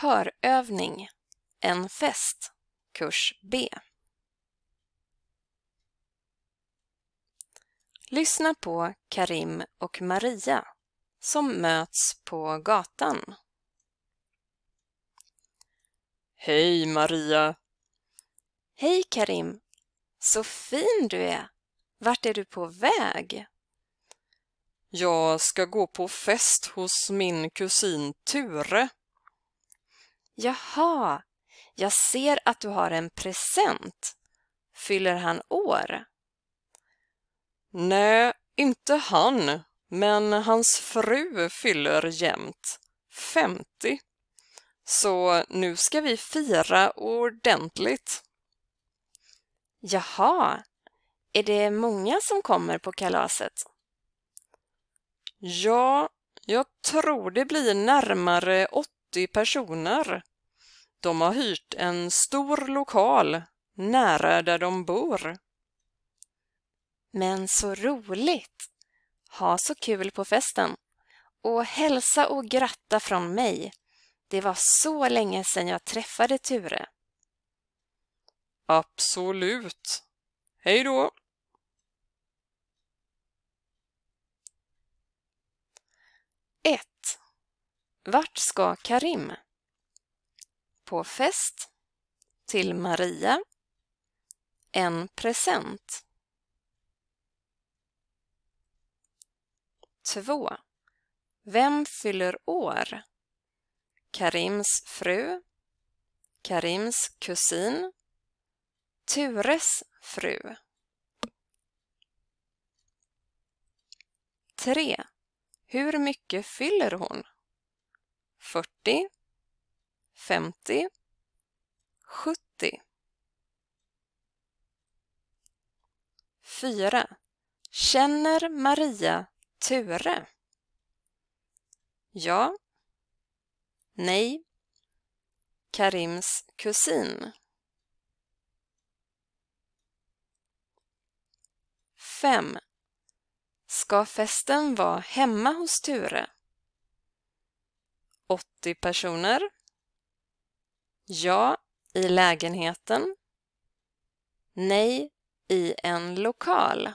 Hörövning. En fest. Kurs B. Lyssna på Karim och Maria som möts på gatan. Hej Maria! Hej Karim! Så fin du är! Vart är du på väg? Jag ska gå på fest hos min kusin Ture. Jaha, jag ser att du har en present. Fyller han år? Nej, inte han, men hans fru fyller jämt 50. Så nu ska vi fira ordentligt. Jaha, är det många som kommer på kalaset? Ja, jag tror det blir närmare 80 personer. De har hyrt en stor lokal nära där de bor. Men så roligt! Ha så kul på festen! Och hälsa och gratta från mig. Det var så länge sedan jag träffade Ture. Absolut. Hej då! Ett. Vart ska Karim? på fest till Maria en present. 2. Vem fyller år? Karims fru, Karims kusin, Tures fru. 3. Hur mycket fyller hon? 40, 50 70 4. Känner Maria Ture? Ja. Nej. Karims kusin. 5. Ska festen vara hemma hos Ture? 80 personer. Ja i lägenheten. Nej i en lokal.